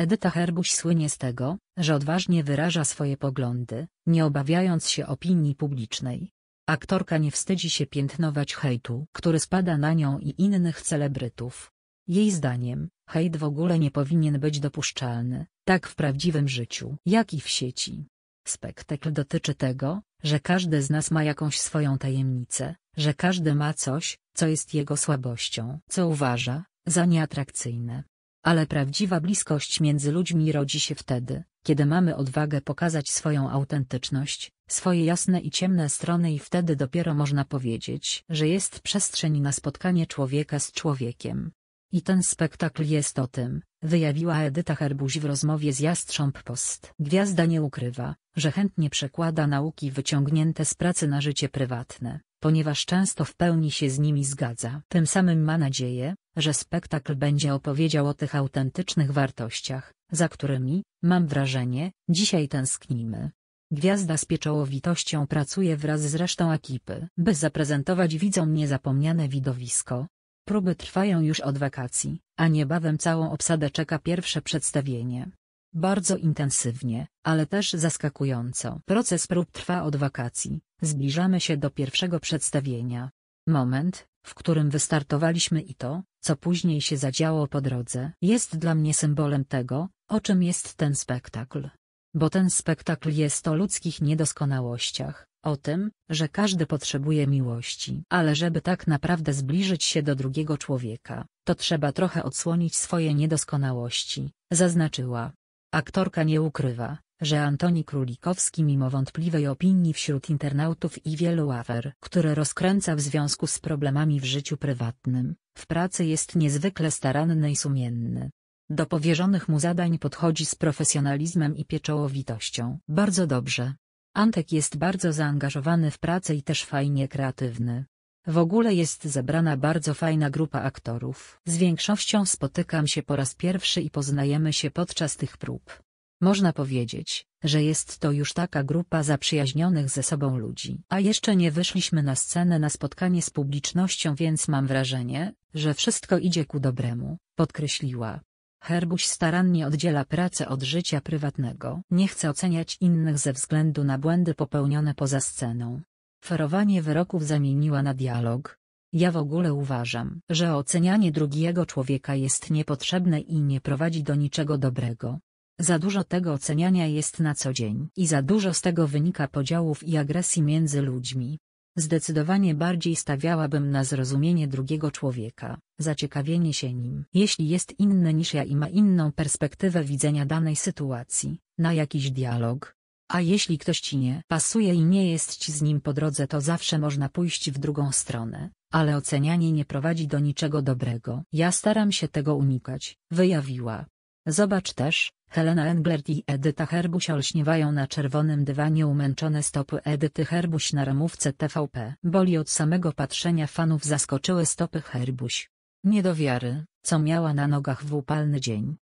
Edyta Herbuś słynie z tego, że odważnie wyraża swoje poglądy, nie obawiając się opinii publicznej. Aktorka nie wstydzi się piętnować hejtu, który spada na nią i innych celebrytów. Jej zdaniem, hejt w ogóle nie powinien być dopuszczalny, tak w prawdziwym życiu, jak i w sieci. Spektakl dotyczy tego, że każdy z nas ma jakąś swoją tajemnicę, że każdy ma coś, co jest jego słabością, co uważa za nieatrakcyjne. Ale prawdziwa bliskość między ludźmi rodzi się wtedy, kiedy mamy odwagę pokazać swoją autentyczność, swoje jasne i ciemne strony i wtedy dopiero można powiedzieć, że jest przestrzeń na spotkanie człowieka z człowiekiem. I ten spektakl jest o tym, wyjawiła Edyta Herbuś w rozmowie z Jastrząb Post. Gwiazda nie ukrywa, że chętnie przekłada nauki wyciągnięte z pracy na życie prywatne, ponieważ często w pełni się z nimi zgadza. Tym samym ma nadzieję, że spektakl będzie opowiedział o tych autentycznych wartościach, za którymi, mam wrażenie, dzisiaj tęsknimy. Gwiazda z pieczołowitością pracuje wraz z resztą ekipy, by zaprezentować widzom niezapomniane widowisko. Próby trwają już od wakacji, a niebawem całą obsadę czeka pierwsze przedstawienie. Bardzo intensywnie, ale też zaskakująco. Proces prób trwa od wakacji, zbliżamy się do pierwszego przedstawienia. Moment, w którym wystartowaliśmy i to, co później się zadziało po drodze, jest dla mnie symbolem tego, o czym jest ten spektakl. Bo ten spektakl jest o ludzkich niedoskonałościach, o tym, że każdy potrzebuje miłości. Ale żeby tak naprawdę zbliżyć się do drugiego człowieka, to trzeba trochę odsłonić swoje niedoskonałości, zaznaczyła. Aktorka nie ukrywa, że Antoni Królikowski mimo wątpliwej opinii wśród internautów i wielu afer, które rozkręca w związku z problemami w życiu prywatnym, w pracy jest niezwykle staranny i sumienny. Do powierzonych mu zadań podchodzi z profesjonalizmem i pieczołowitością. Bardzo dobrze. Antek jest bardzo zaangażowany w pracę i też fajnie kreatywny. W ogóle jest zebrana bardzo fajna grupa aktorów. Z większością spotykam się po raz pierwszy i poznajemy się podczas tych prób. Można powiedzieć, że jest to już taka grupa zaprzyjaźnionych ze sobą ludzi. A jeszcze nie wyszliśmy na scenę na spotkanie z publicznością, więc mam wrażenie, że wszystko idzie ku dobremu, podkreśliła. Herbuś starannie oddziela pracę od życia prywatnego. Nie chce oceniać innych ze względu na błędy popełnione poza sceną. Ferowanie wyroków zamieniła na dialog. Ja w ogóle uważam, że ocenianie drugiego człowieka jest niepotrzebne i nie prowadzi do niczego dobrego. Za dużo tego oceniania jest na co dzień i za dużo z tego wynika podziałów i agresji między ludźmi. Zdecydowanie bardziej stawiałabym na zrozumienie drugiego człowieka, zaciekawienie się nim. Jeśli jest inny niż ja i ma inną perspektywę widzenia danej sytuacji, na jakiś dialog. A jeśli ktoś ci nie pasuje i nie jest ci z nim po drodze, to zawsze można pójść w drugą stronę, ale ocenianie nie prowadzi do niczego dobrego. Ja staram się tego unikać, wyjawiła. Zobacz też, Helena Englert i Edyta Herbuś olśniewają na czerwonym dywanie umęczone stopy Edyty Herbuś na ramówce TVP. Boli od samego patrzenia fanów zaskoczyły stopy Herbuś. Nie do wiary, co miała na nogach w upalny dzień.